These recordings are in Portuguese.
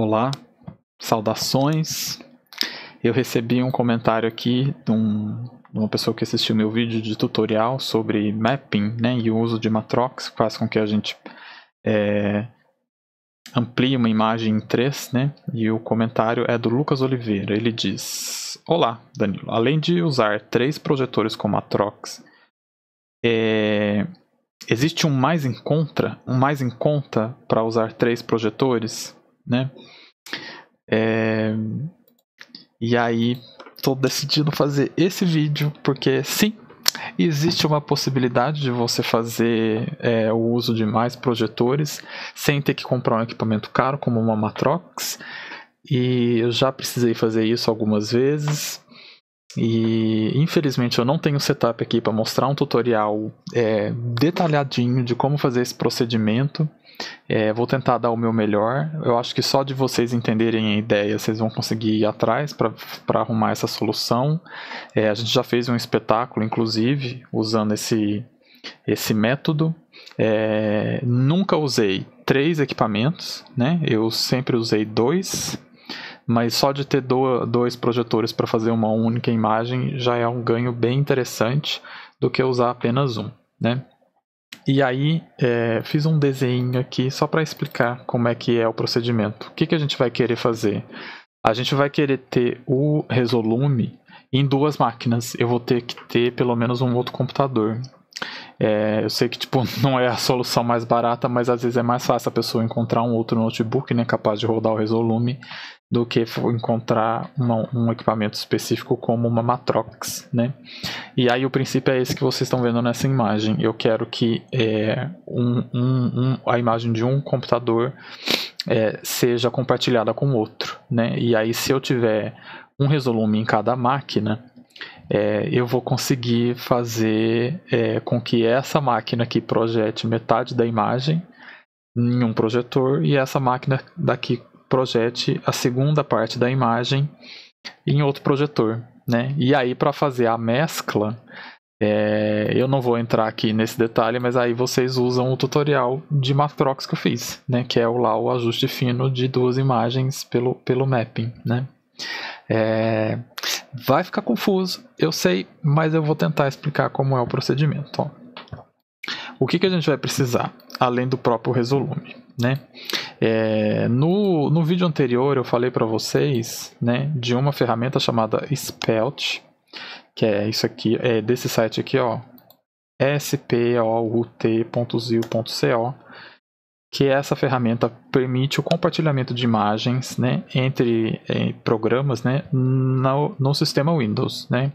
Olá, saudações. Eu recebi um comentário aqui de, um, de uma pessoa que assistiu meu vídeo de tutorial sobre mapping né, e o uso de matrox, que faz com que a gente é, amplie uma imagem em três, né? E o comentário é do Lucas Oliveira. Ele diz: Olá, Danilo. Além de usar três projetores com matrox, é, existe um mais em conta, um mais em conta para usar três projetores? né? É... E aí, tô decidindo fazer esse vídeo porque sim, existe uma possibilidade de você fazer é, o uso de mais projetores sem ter que comprar um equipamento caro como uma Matrox. E eu já precisei fazer isso algumas vezes. E infelizmente eu não tenho setup aqui para mostrar um tutorial é, detalhadinho de como fazer esse procedimento. É, vou tentar dar o meu melhor. Eu acho que só de vocês entenderem a ideia, vocês vão conseguir ir atrás para arrumar essa solução. É, a gente já fez um espetáculo, inclusive, usando esse, esse método. É, nunca usei três equipamentos, né? Eu sempre usei dois mas só de ter dois projetores para fazer uma única imagem já é um ganho bem interessante do que usar apenas um, né? E aí, é, fiz um desenho aqui só para explicar como é que é o procedimento. O que, que a gente vai querer fazer? A gente vai querer ter o resolume em duas máquinas. Eu vou ter que ter pelo menos um outro computador. É, eu sei que tipo, não é a solução mais barata, mas às vezes é mais fácil a pessoa encontrar um outro notebook né, capaz de rodar o Resolume do que encontrar uma, um equipamento específico como uma Matrox, né? E aí o princípio é esse que vocês estão vendo nessa imagem. Eu quero que é, um, um, um, a imagem de um computador é, seja compartilhada com outro, né? E aí se eu tiver um resolume em cada máquina, é, eu vou conseguir fazer é, com que essa máquina aqui projete metade da imagem em um projetor e essa máquina daqui projete a segunda parte da imagem em outro projetor. Né? E aí, para fazer a mescla, é, eu não vou entrar aqui nesse detalhe, mas aí vocês usam o tutorial de Matrox que eu fiz, né? Que é o, lá o ajuste fino de duas imagens pelo, pelo mapping, né? É, vai ficar confuso, eu sei, mas eu vou tentar explicar como é o procedimento. Ó. O que, que a gente vai precisar, além do próprio resolume? né? É, no, no vídeo anterior eu falei para vocês né, de uma ferramenta chamada Spelt, que é isso aqui, é desse site aqui, ó, spout.zio.co, que é essa ferramenta permite o compartilhamento de imagens né, entre eh, programas né, no, no sistema Windows. Né?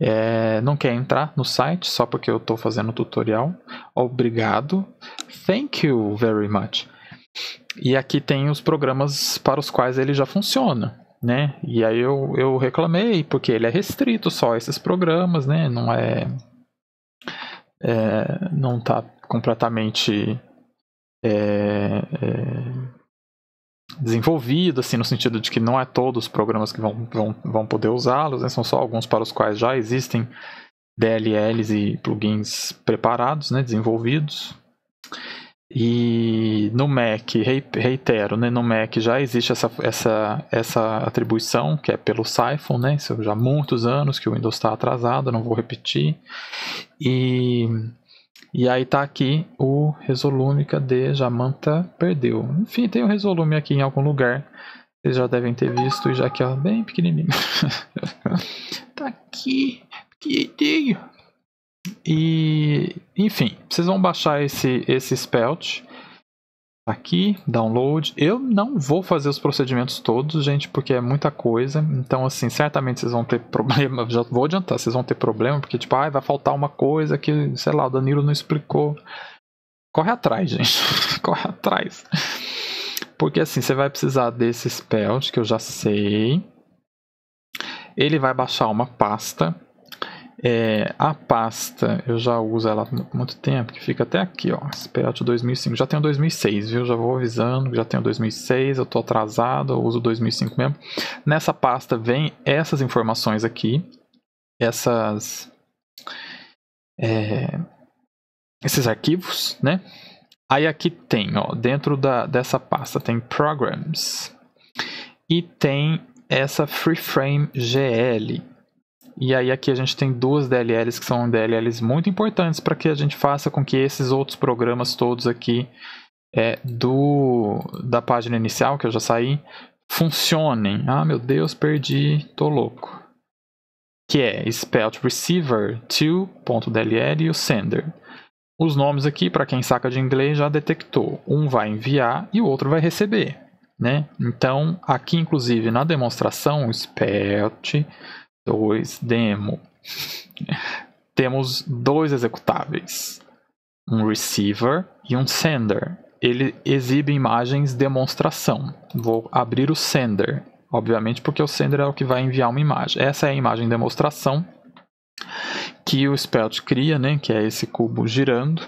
É, não quer entrar no site só porque eu estou fazendo tutorial? Obrigado. Thank you very much. E aqui tem os programas para os quais ele já funciona. Né? E aí eu, eu reclamei, porque ele é restrito só a esses programas, né? Não é. é não está completamente. É, é, desenvolvido, assim, no sentido de que não é todos os programas que vão, vão, vão poder usá-los, né? são só alguns para os quais já existem DLLs e plugins preparados, né? desenvolvidos. E no Mac, reitero, né? no Mac já existe essa, essa, essa atribuição, que é pelo Siphon, né? Isso já há muitos anos que o Windows está atrasado, não vou repetir. E e aí tá aqui o resolume, cadê? Jamanta perdeu. Enfim, tem o resolume aqui em algum lugar. Vocês já devem ter visto, já que é bem pequenininho. tá aqui, pequenininho. E, enfim, vocês vão baixar esse, esse Spelt aqui, download. Eu não vou fazer os procedimentos todos, gente, porque é muita coisa. Então, assim, certamente vocês vão ter problema. Já vou adiantar, vocês vão ter problema, porque, tipo, ah, vai faltar uma coisa que, sei lá, o Danilo não explicou. Corre atrás, gente. Corre atrás. Porque, assim, você vai precisar desse spell, que eu já sei. Ele vai baixar uma pasta é, a pasta, eu já uso ela há muito tempo, que fica até aqui, ó, SPAT 2005. Já tenho 2006, viu? Já vou avisando, já tenho 2006, eu estou atrasado, eu uso 2005 mesmo. Nessa pasta vem essas informações aqui, essas... É, esses arquivos, né? Aí aqui tem, ó, dentro da, dessa pasta tem Programs e tem essa FreeFrame GL, e aí aqui a gente tem duas DLLs que são DLLs muito importantes para que a gente faça com que esses outros programas todos aqui é, do da página inicial, que eu já saí, funcionem. Ah, meu Deus, perdi, tô louco. Que é Spelt Receiver, To.dll e o Sender. Os nomes aqui, para quem saca de inglês, já detectou. Um vai enviar e o outro vai receber. Né? Então, aqui inclusive na demonstração, o Spelt 2 demo. Temos dois executáveis, um receiver e um sender. Ele exibe imagens demonstração. Vou abrir o sender, obviamente, porque o sender é o que vai enviar uma imagem. Essa é a imagem demonstração que o Spelt cria, né, que é esse cubo girando.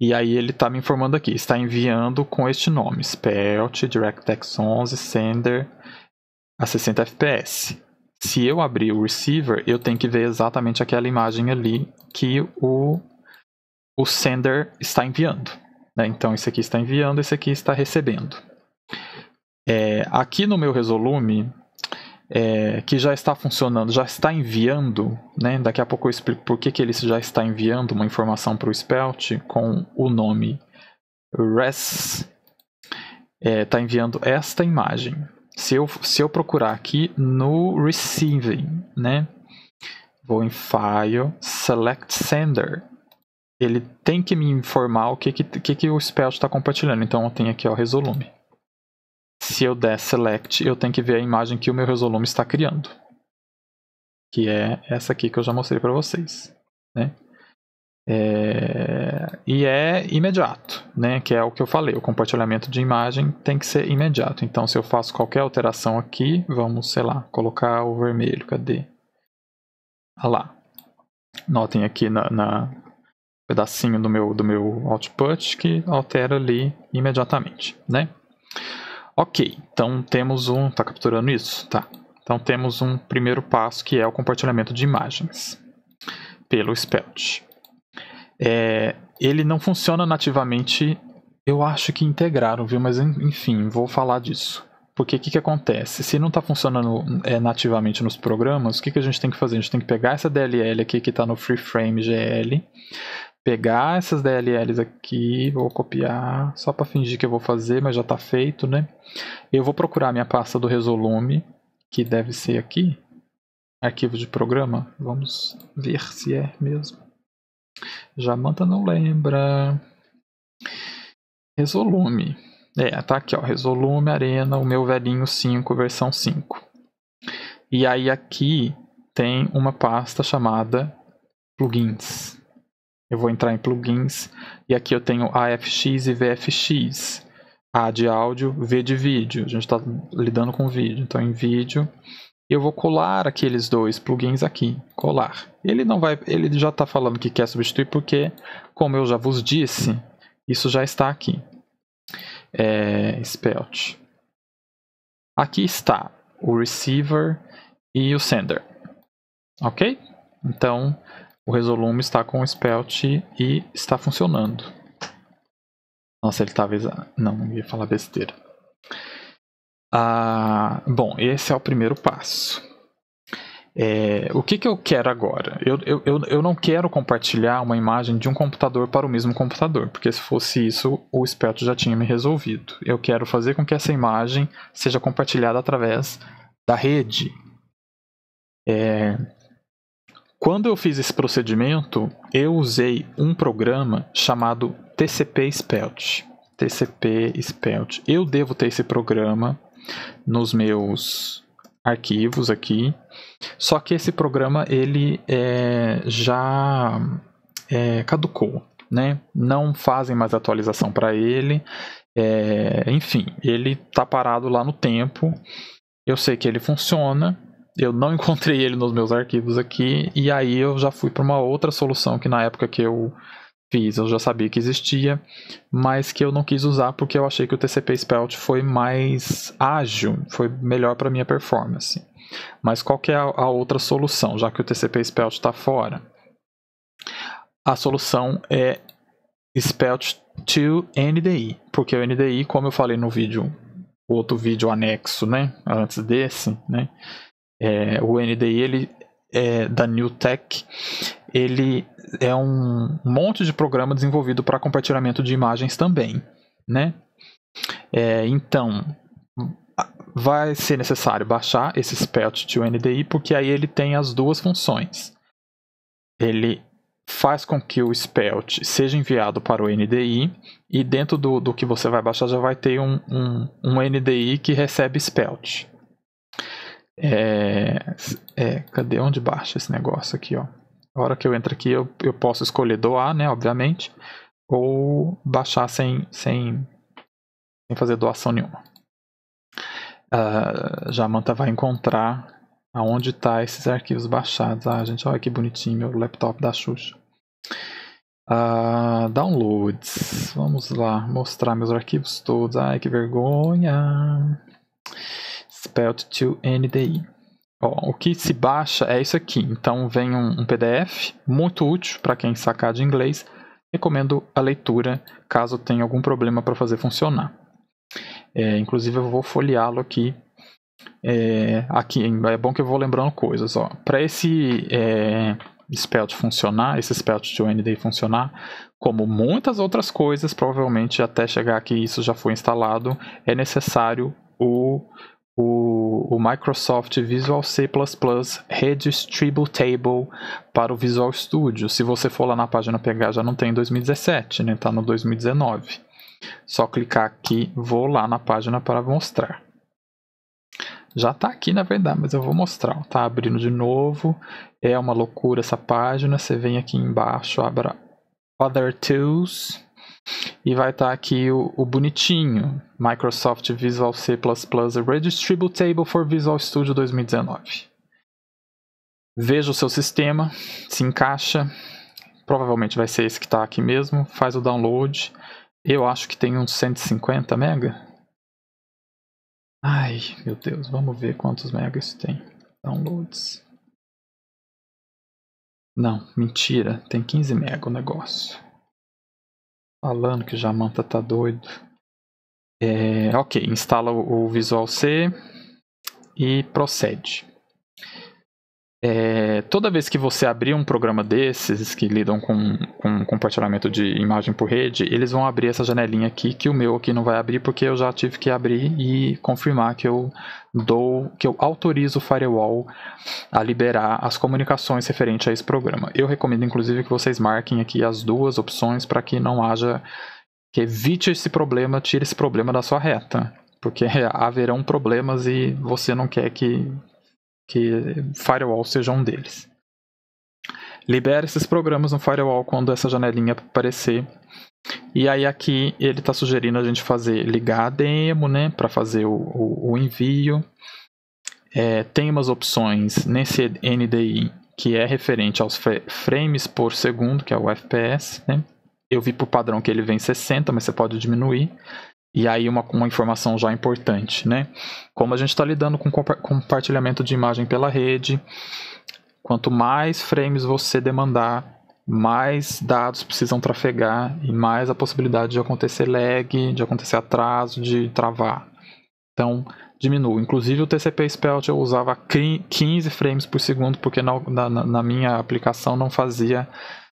E aí ele está me informando aqui, está enviando com este nome, Spelt DirectX 11 Sender a 60 fps se eu abrir o receiver, eu tenho que ver exatamente aquela imagem ali que o, o sender está enviando. Né? Então, esse aqui está enviando, esse aqui está recebendo. É, aqui no meu resolume, é, que já está funcionando, já está enviando, né? daqui a pouco eu explico por que, que ele já está enviando uma informação para o Spelt com o nome res, está é, tá enviando esta imagem se eu, se eu procurar aqui no Receiving, né? Vou em File, Select Sender. Ele tem que me informar o que, que, que, o spell está compartilhando. Então eu tenho aqui ó, o Resolume. Se eu der Select, eu tenho que ver a imagem que o meu Resolume está criando. Que é essa aqui que eu já mostrei para vocês. Né? É, e é imediato, né? Que é o que eu falei, o compartilhamento de imagem tem que ser imediato. Então, se eu faço qualquer alteração aqui, vamos, sei lá, colocar o vermelho, cadê? Ah lá. Notem aqui na, na pedacinho do meu, do meu output que altera ali imediatamente, né? Ok, então temos um... Tá capturando isso? Tá. Então temos um primeiro passo que é o compartilhamento de imagens pelo Spelt. É, ele não funciona nativamente, eu acho que integraram, viu? Mas enfim, vou falar disso. Porque o que, que acontece? Se não está funcionando é, nativamente nos programas, o que, que a gente tem que fazer? A gente tem que pegar essa DLL aqui que está no FreeFrameGL, GL, pegar essas DLLs aqui, vou copiar só para fingir que eu vou fazer, mas já está feito, né? Eu vou procurar minha pasta do Resolume, que deve ser aqui, arquivo de programa. Vamos ver se é mesmo. Jamanta não lembra. Resolume. É, tá aqui, ó. Resolume Arena, o meu velhinho 5, versão 5. E aí aqui tem uma pasta chamada plugins. Eu vou entrar em plugins e aqui eu tenho AFX e VFX. A de áudio, V de vídeo. A gente está lidando com vídeo. Então, em vídeo, eu vou colar aqueles dois plugins aqui, colar. Ele não vai, ele já está falando que quer substituir porque, como eu já vos disse, isso já está aqui. É, Spelt. Aqui está o receiver e o sender, ok? Então o resolume está com o Spelt e está funcionando. Nossa, ele estava... Tá não, não ia falar besteira. Ah, bom, esse é o primeiro passo. É, o que, que eu quero agora? Eu, eu, eu não quero compartilhar uma imagem de um computador para o mesmo computador, porque se fosse isso, o esperto já tinha me resolvido. Eu quero fazer com que essa imagem seja compartilhada através da rede. É, quando eu fiz esse procedimento, eu usei um programa chamado TCP Spelt. TCP Spelt. Eu devo ter esse programa nos meus arquivos aqui. Só que esse programa ele é, já é, caducou, né? Não fazem mais atualização para ele. É, enfim, ele está parado lá no tempo. Eu sei que ele funciona. Eu não encontrei ele nos meus arquivos aqui e aí eu já fui para uma outra solução que na época que eu fiz, eu já sabia que existia, mas que eu não quis usar porque eu achei que o TCP Spelt foi mais ágil, foi melhor para minha performance. Mas qual é a outra solução, já que o TCP Spelt está fora? A solução é Spelt to NDI, porque o NDI, como eu falei no vídeo, outro vídeo anexo, né, antes desse, né, é, o NDI ele é, da New Tech, ele é um monte de programa desenvolvido para compartilhamento de imagens também, né? É, então, vai ser necessário baixar esse Spelt to NDI, porque aí ele tem as duas funções. Ele faz com que o Spelt seja enviado para o NDI, e dentro do, do que você vai baixar já vai ter um, um, um NDI que recebe Spelt. É, é, cadê onde baixa esse negócio aqui, ó? A hora que eu entro aqui, eu, eu posso escolher doar, né, obviamente, ou baixar sem, sem, sem fazer doação nenhuma. Uh, Jamanta vai encontrar aonde está esses arquivos baixados. Ah, gente, olha que bonitinho meu laptop da Xuxa. Uh, downloads. Vamos lá, mostrar meus arquivos todos. Ai, que vergonha. Spelled to NDI. o que se baixa é isso aqui. Então vem um, um PDF muito útil para quem sacar de inglês. Recomendo a leitura caso tenha algum problema para fazer funcionar. É, inclusive eu vou folheá-lo aqui. É, aqui é bom que eu vou lembrando coisas. Para esse é, Spelt funcionar, esse Spelt to NDI funcionar, como muitas outras coisas, provavelmente até chegar aqui isso já foi instalado, é necessário o o, o Microsoft Visual C++ Redistributable para o Visual Studio. Se você for lá na página pegar, já não tem 2017, né? está no 2019. Só clicar aqui, vou lá na página para mostrar. Já está aqui, na verdade, mas eu vou mostrar. Está abrindo de novo. É uma loucura essa página. Você vem aqui embaixo, abra Other Tools. E vai estar tá aqui o, o, bonitinho, Microsoft Visual C++ Redistributable for Visual Studio 2019. Veja o seu sistema, se encaixa, provavelmente vai ser esse que está aqui mesmo, faz o download. Eu acho que tem uns 150 MB. Ai, meu Deus, vamos ver quantos megas tem. Downloads. Não, mentira, tem 15 MB o negócio falando que o Jamanta tá doido. É, ok, instala o Visual C e procede é, toda vez que você abrir um programa desses que lidam com, com compartilhamento de imagem por rede, eles vão abrir essa janelinha aqui que o meu aqui não vai abrir porque eu já tive que abrir e confirmar que eu dou, que eu autorizo o firewall a liberar as comunicações referente a esse programa. Eu recomendo inclusive que vocês marquem aqui as duas opções para que não haja que evite esse problema, tire esse problema da sua reta, porque haverão problemas e você não quer que que firewall seja um deles. Libere esses programas no firewall quando essa janelinha aparecer. E aí aqui ele está sugerindo a gente fazer ligar a demo, né, para fazer o, o, o envio. É, tem umas opções nesse NDI que é referente aos frames por segundo, que é o FPS, né? Eu vi por padrão que ele vem 60, mas você pode diminuir. E aí uma, uma informação já importante, né? Como a gente está lidando com compartilhamento de imagem pela rede, quanto mais frames você demandar, mais dados precisam trafegar e mais a possibilidade de acontecer lag, de acontecer atraso, de travar. Então, diminuo. Inclusive o TCP Spelt eu usava 15 frames por segundo, porque na, na, na minha aplicação não fazia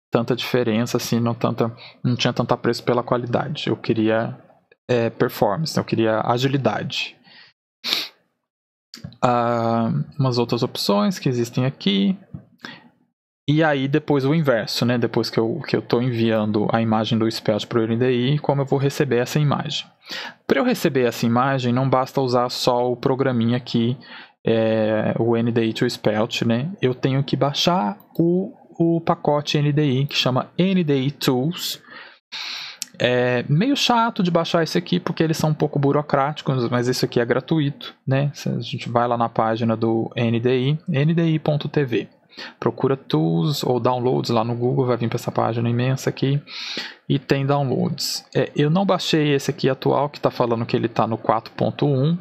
tanta diferença, assim, não, tanta, não tinha tanto apreço pela qualidade. Eu queria é, performance, né? eu queria agilidade. Ah, umas outras opções que existem aqui. E aí depois o inverso, né? Depois que eu estou que eu enviando a imagem do Spelt para o NDI, como eu vou receber essa imagem. Para eu receber essa imagem, não basta usar só o programinha aqui, é, o NDI to Spelt, né? Eu tenho que baixar o, o pacote NDI, que chama NDI Tools. É meio chato de baixar esse aqui porque eles são um pouco burocráticos, mas isso aqui é gratuito, né? A gente vai lá na página do NDI, ndi.tv. Procura tools ou downloads lá no Google, vai vir para essa página imensa aqui e tem downloads. É, eu não baixei esse aqui atual que está falando que ele está no 4.1.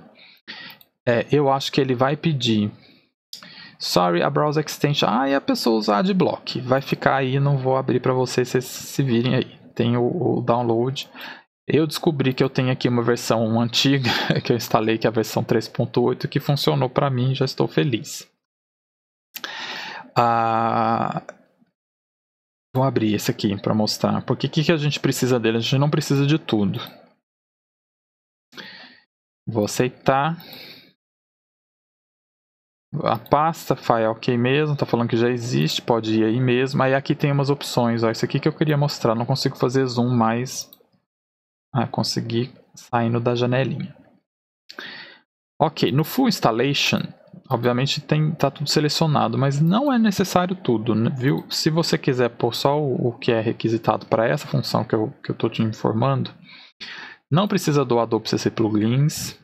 É, eu acho que ele vai pedir Sorry, a browser extension. Ah, e a pessoa usar de block. Vai ficar aí, não vou abrir para vocês, vocês se virem aí tem o, o download. Eu descobri que eu tenho aqui uma versão antiga que eu instalei, que é a versão 3.8, que funcionou para mim, já estou feliz. Ah, vou abrir esse aqui para mostrar, porque o que, que a gente precisa dele? A gente não precisa de tudo. Vou aceitar a pasta file ok mesmo, tá falando que já existe, pode ir aí mesmo. Aí aqui tem umas opções, ó, isso aqui que eu queria mostrar, não consigo fazer zoom mais. Ah, consegui saindo da janelinha. Ok, no full installation, obviamente tem, tá tudo selecionado, mas não é necessário tudo, né, viu? Se você quiser pôr só o, o que é requisitado para essa função que eu estou que eu te informando, não precisa do Adobe CC Plugins,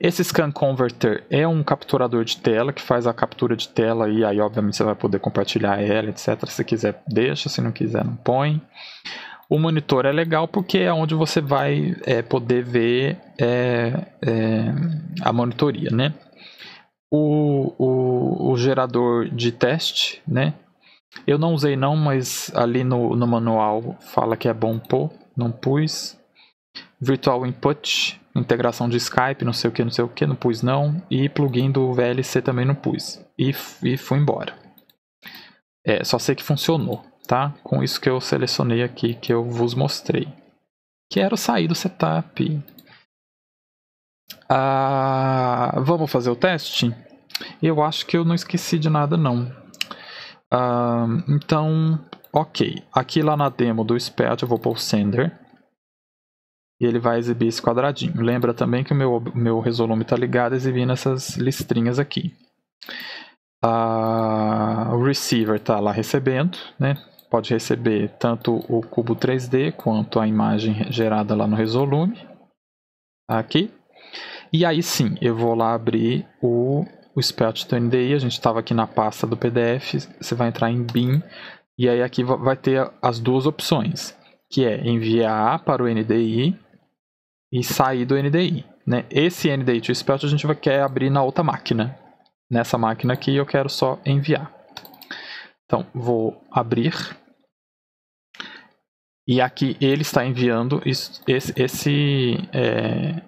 esse Scan Converter é um capturador de tela que faz a captura de tela e aí, obviamente, você vai poder compartilhar ela, etc. Se quiser, deixa, se não quiser, não põe. O monitor é legal porque é onde você vai é, poder ver é, é, a monitoria, né? O, o, o, gerador de teste, né? Eu não usei não, mas ali no, no manual fala que é bom pôr, não pus. Virtual Input, integração de Skype, não sei o que, não sei o que, não pus não, e plugin do VLC também não pus, e, e fui embora. É, só sei que funcionou, tá? Com isso que eu selecionei aqui, que eu vos mostrei. Quero sair do setup. Ah, vamos fazer o teste? Eu acho que eu não esqueci de nada, não. Ah, então, ok. Aqui lá na demo do SPAD eu vou pôr o sender e ele vai exibir esse quadradinho. Lembra também que o meu, meu resolume está ligado exibindo essas listrinhas aqui. Ah, o receiver está lá recebendo, né? pode receber tanto o cubo 3D quanto a imagem gerada lá no resolume. Aqui. E aí sim, eu vou lá abrir o, o Spelt do NDI. A gente estava aqui na pasta do PDF. Você vai entrar em BIM. E aí aqui vai ter as duas opções, que é enviar para o NDI e sair do NDI. Né? Esse NDI to Spelt a gente vai, quer abrir na outra máquina. Nessa máquina aqui eu quero só enviar. Então, vou abrir. E aqui ele está enviando esse, esse é,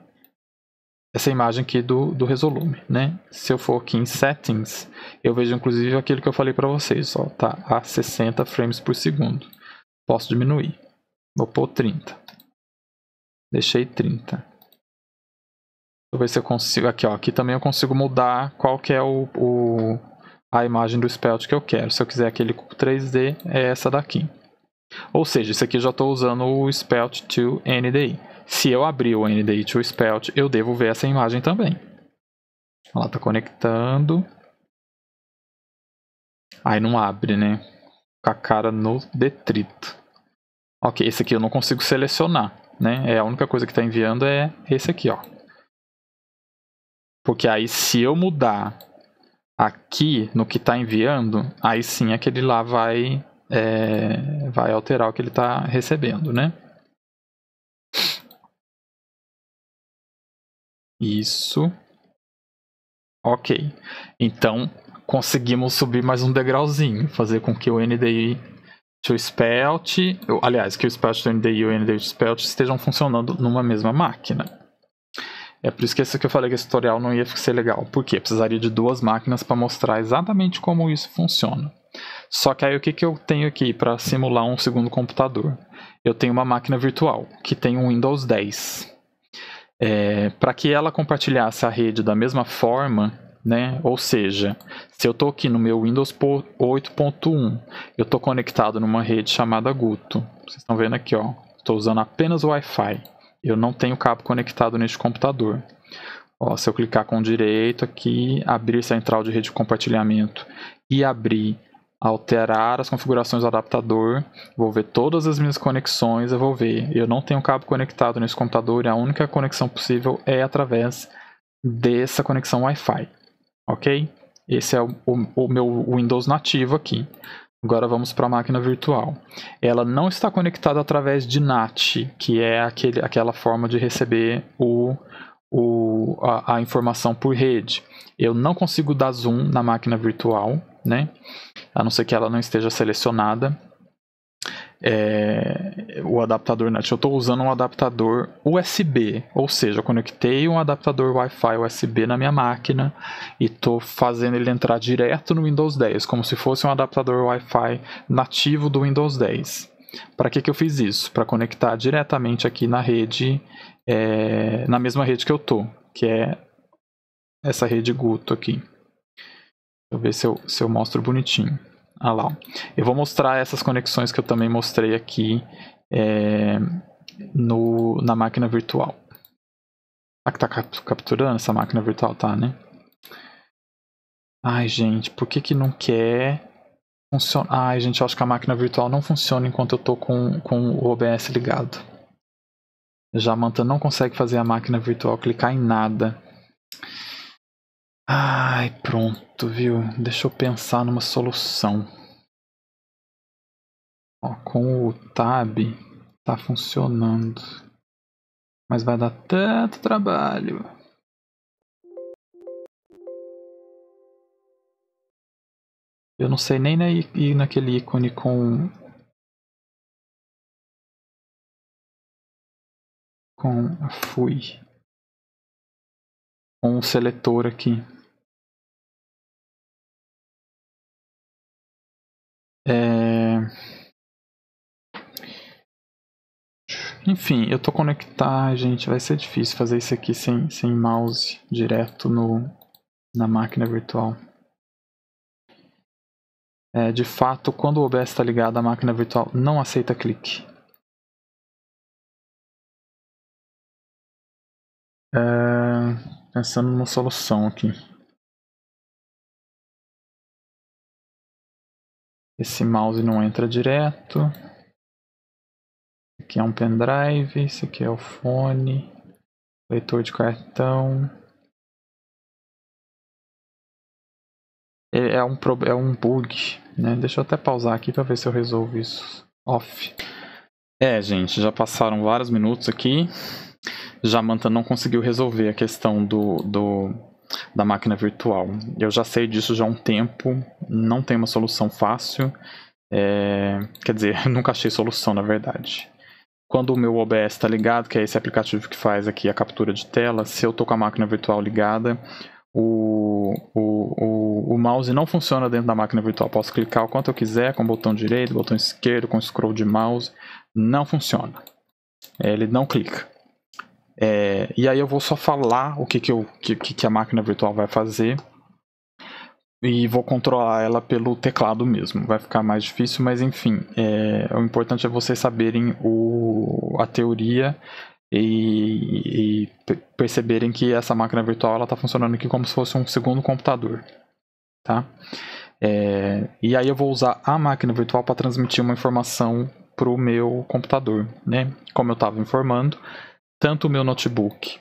essa imagem aqui do, do Resolume. Né? Se eu for aqui em Settings, eu vejo inclusive aquilo que eu falei para vocês. Ó, tá a 60 frames por segundo. Posso diminuir. Vou pôr 30. Deixei 30. Deixa eu ver se eu consigo. Aqui, ó. Aqui também eu consigo mudar qual que é o, o a imagem do Spelt que eu quero. Se eu quiser aquele 3D, é essa daqui. Ou seja, isso aqui eu já estou usando o Spelt to NDI. Se eu abrir o NDI to Spelt, eu devo ver essa imagem também. Ela está conectando. Aí não abre, né? Com a cara no detrito. Ok, esse aqui eu não consigo selecionar né? É a única coisa que está enviando é esse aqui, ó. Porque aí se eu mudar aqui no que está enviando, aí sim aquele é lá vai é, vai alterar o que ele está recebendo, né? Isso. Ok. Então, conseguimos subir mais um degrauzinho, fazer com que o NDI o Spelt, aliás, que o Spelt do NDU e o NDU Spelt estejam funcionando numa mesma máquina. É por isso que, esse que eu falei que esse tutorial não ia ser legal, porque precisaria de duas máquinas para mostrar exatamente como isso funciona. Só que aí o que, que eu tenho aqui para simular um segundo computador? Eu tenho uma máquina virtual que tem um Windows 10. É, para que ela compartilhasse a rede da mesma forma né? Ou seja, se eu estou aqui no meu Windows 8.1, eu estou conectado numa rede chamada Guto. Vocês estão vendo aqui, ó. Estou usando apenas o Wi-Fi. Eu não tenho cabo conectado neste computador. Ó, se eu clicar com o direito aqui, abrir central de rede de compartilhamento e abrir alterar as configurações do adaptador, vou ver todas as minhas conexões, eu vou ver, eu não tenho cabo conectado nesse computador e a única conexão possível é através dessa conexão Wi-Fi ok? Esse é o, o, meu Windows nativo aqui. Agora vamos para a máquina virtual. Ela não está conectada através de NAT, que é aquele, aquela forma de receber o, o, a, a, informação por rede. Eu não consigo dar zoom na máquina virtual, né? a não ser que ela não esteja selecionada é, o adaptador NAT. Eu estou usando um adaptador USB, ou seja, eu conectei um adaptador Wi-Fi USB na minha máquina e estou fazendo ele entrar direto no Windows 10, como se fosse um adaptador Wi-Fi nativo do Windows 10. Para que, que eu fiz isso? Para conectar diretamente aqui na rede, é, na mesma rede que eu estou, que é essa rede Guto aqui. Deixa eu ver se eu, se eu mostro bonitinho. Ah lá. Eu vou mostrar essas conexões que eu também mostrei aqui é, no, na máquina virtual. Será que tá capturando essa máquina virtual? Tá, né? Ai, gente, por que que não quer funcionar? Ai, gente, eu acho que a máquina virtual não funciona enquanto eu tô com, com o OBS ligado. Já a Manta não consegue fazer a máquina virtual clicar em nada. Ai, pronto, viu? Deixa eu pensar numa solução. Ó, com o tab tá funcionando. Mas vai dar tanto trabalho. Eu não sei nem ir naquele ícone com. Com a FUI um seletor aqui. É... Enfim, eu tô conectar, gente, vai ser difícil fazer isso aqui sem, sem mouse direto no, na máquina virtual. É, de fato, quando o OBS está ligado, a máquina virtual não aceita clique. É pensando numa solução aqui. Esse mouse não entra direto. Aqui é um pendrive, esse aqui é o fone, leitor de cartão. É, é um, é um bug, né? Deixa eu até pausar aqui para ver se eu resolvo isso. Off. É, gente, já passaram vários minutos aqui. Jamanta não conseguiu resolver a questão do, do, da máquina virtual. Eu já sei disso já há um tempo, não tem uma solução fácil. É, quer dizer, nunca achei solução, na verdade. Quando o meu OBS está ligado, que é esse aplicativo que faz aqui a captura de tela, se eu estou com a máquina virtual ligada, o, o, o, o, mouse não funciona dentro da máquina virtual. Posso clicar o quanto eu quiser com o botão direito, botão esquerdo, com o scroll de mouse. Não funciona. É, ele não clica. É, e aí eu vou só falar o que, que, eu, que, que a máquina virtual vai fazer e vou controlar ela pelo teclado mesmo. Vai ficar mais difícil, mas enfim, é, o importante é vocês saberem o, a teoria e, e perceberem que essa máquina virtual ela está funcionando aqui como se fosse um segundo computador, tá? É, e aí eu vou usar a máquina virtual para transmitir uma informação para o meu computador, né? Como eu estava informando, tanto o meu notebook,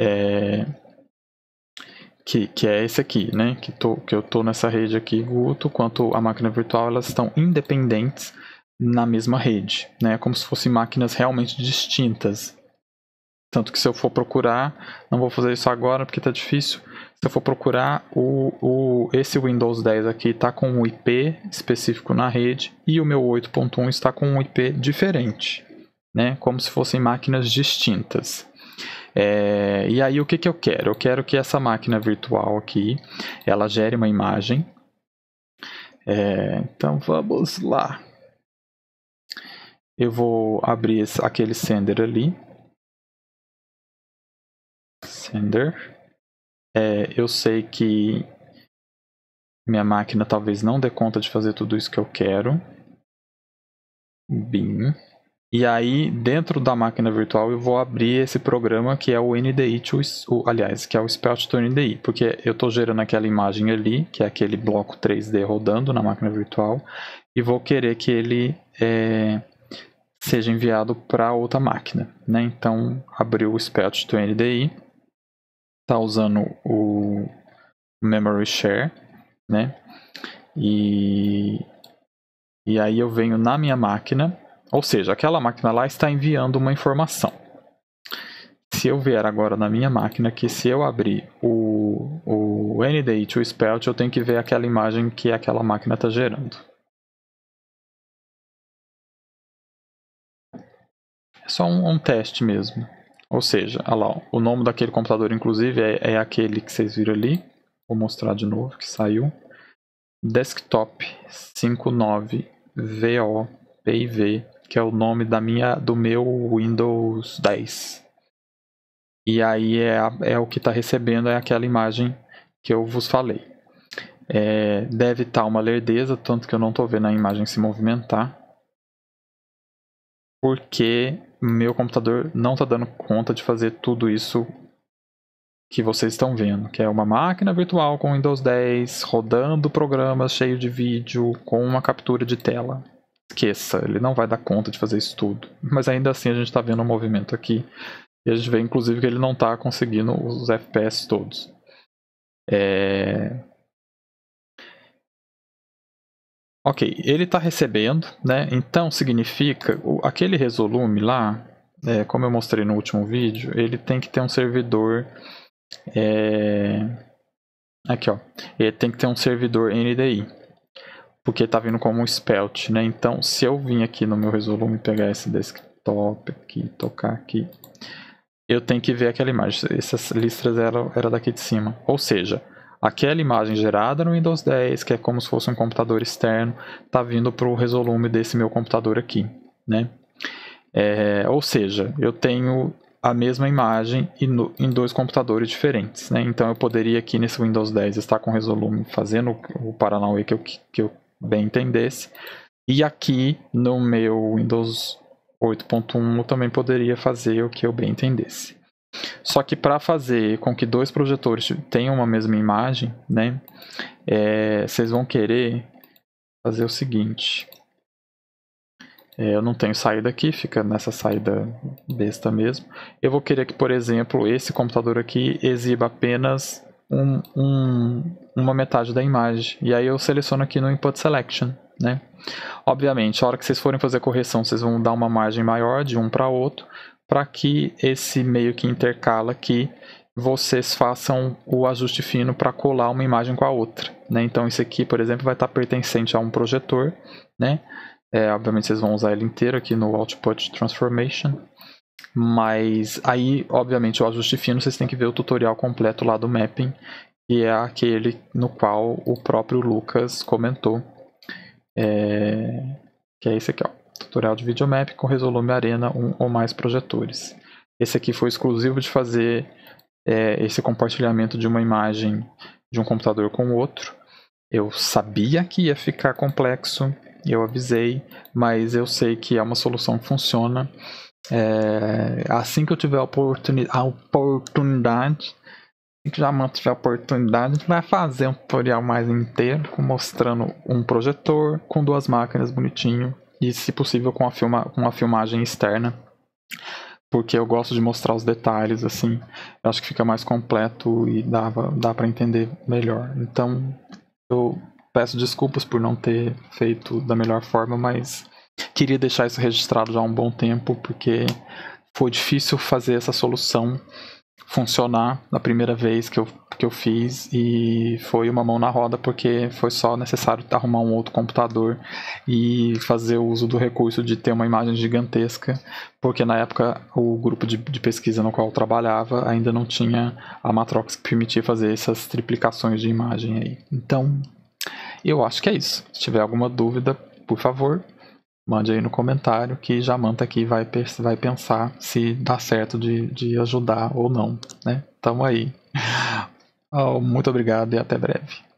é, que, que é esse aqui, né, que, tô, que eu estou nessa rede aqui, Guto, quanto a máquina virtual, elas estão independentes na mesma rede, né, como se fossem máquinas realmente distintas. Tanto que se eu for procurar, não vou fazer isso agora porque está difícil, se eu for procurar, o, o, esse Windows 10 aqui está com um IP específico na rede e o meu 8.1 está com um IP diferente né? Como se fossem máquinas distintas. É, e aí o que, que eu quero? Eu quero que essa máquina virtual aqui, ela gere uma imagem. É, então vamos lá. Eu vou abrir esse, aquele sender ali. Sender. É, eu sei que minha máquina talvez não dê conta de fazer tudo isso que eu quero. Bim. E aí, dentro da máquina virtual, eu vou abrir esse programa que é o NDI, to, o, aliás, que é o Spelt to NDI, porque eu estou gerando aquela imagem ali, que é aquele bloco 3D rodando na máquina virtual, e vou querer que ele é, seja enviado para outra máquina. Né? Então, abriu o Spelt to NDI, está usando o Memory Share, né? E, e aí eu venho na minha máquina, ou seja, aquela máquina lá está enviando uma informação. Se eu vier agora na minha máquina que se eu abrir o, o NDI o Spelt, eu tenho que ver aquela imagem que aquela máquina está gerando. É só um, um, teste mesmo. Ou seja, lá, o nome daquele computador, inclusive, é, é aquele que vocês viram ali. Vou mostrar de novo que saiu. Desktop 59 VO que é o nome da minha do meu Windows 10. E aí é, é o que está recebendo é aquela imagem que eu vos falei. É, deve estar tá uma lerdeza, tanto que eu não estou vendo a imagem se movimentar. Porque meu computador não está dando conta de fazer tudo isso que vocês estão vendo, que é uma máquina virtual com Windows 10 rodando programas cheio de vídeo com uma captura de tela esqueça, ele não vai dar conta de fazer isso tudo. Mas ainda assim a gente está vendo um movimento aqui. E a gente vê inclusive que ele não está conseguindo os FPS todos. É... Ok, ele está recebendo, né? Então significa aquele resolume lá, é, como eu mostrei no último vídeo, ele tem que ter um servidor. É... Aqui ó, ele tem que ter um servidor NDI porque está vindo como um spelt, né? Então, se eu vim aqui no meu resolume pegar esse desktop aqui, tocar aqui, eu tenho que ver aquela imagem. Essas listras eram era daqui de cima. Ou seja, aquela imagem gerada no Windows 10, que é como se fosse um computador externo, está vindo para o resolume desse meu computador aqui, né? É, ou seja, eu tenho a mesma imagem em dois computadores diferentes. Né? Então eu poderia aqui nesse Windows 10 estar com o resolume fazendo o Paranauê que eu, que eu bem entendesse. E aqui no meu Windows 8.1 eu também poderia fazer o que eu bem entendesse. Só que para fazer com que dois projetores tenham uma mesma imagem, né, é, vocês vão querer fazer o seguinte. É, eu não tenho saída aqui, fica nessa saída besta mesmo. Eu vou querer que, por exemplo, esse computador aqui exiba apenas um, um, uma metade da imagem. E aí eu seleciono aqui no Input Selection. Né? Obviamente, a hora que vocês forem fazer a correção, vocês vão dar uma margem maior de um para outro, para que esse meio que intercala aqui, vocês façam o ajuste fino para colar uma imagem com a outra. Né? Então, isso aqui, por exemplo, vai estar tá pertencente a um projetor. Né? É, obviamente, vocês vão usar ele inteiro aqui no Output Transformation. Mas aí, obviamente, o ajuste fino vocês têm que ver o tutorial completo lá do mapping, que é aquele no qual o próprio Lucas comentou. É... Que é esse aqui, ó. Tutorial de videomap com Resolume Arena um ou mais projetores. Esse aqui foi exclusivo de fazer é, esse compartilhamento de uma imagem de um computador com o outro. Eu sabia que ia ficar complexo, eu avisei, mas eu sei que é uma solução que funciona é, assim que eu tiver a, oportuni a oportunidade, assim que já mantiver a oportunidade, a gente vai fazer um tutorial mais inteiro, mostrando um projetor com duas máquinas bonitinho e, se possível, com, filma com uma filmagem externa porque eu gosto de mostrar os detalhes assim. Eu acho que fica mais completo e dá, dá para entender melhor. Então, eu peço desculpas por não ter feito da melhor forma, mas Queria deixar isso registrado já há um bom tempo, porque foi difícil fazer essa solução funcionar na primeira vez que eu, que eu fiz e foi uma mão na roda porque foi só necessário arrumar um outro computador e fazer o uso do recurso de ter uma imagem gigantesca, porque na época o grupo de, de pesquisa no qual eu trabalhava ainda não tinha a Matrox que permitia fazer essas triplicações de imagem aí. Então, eu acho que é isso. Se tiver alguma dúvida, por favor, mande aí no comentário que Jamanta aqui vai, vai pensar se dá certo de, de ajudar ou não, né? Tamo aí. Oh, muito obrigado e até breve.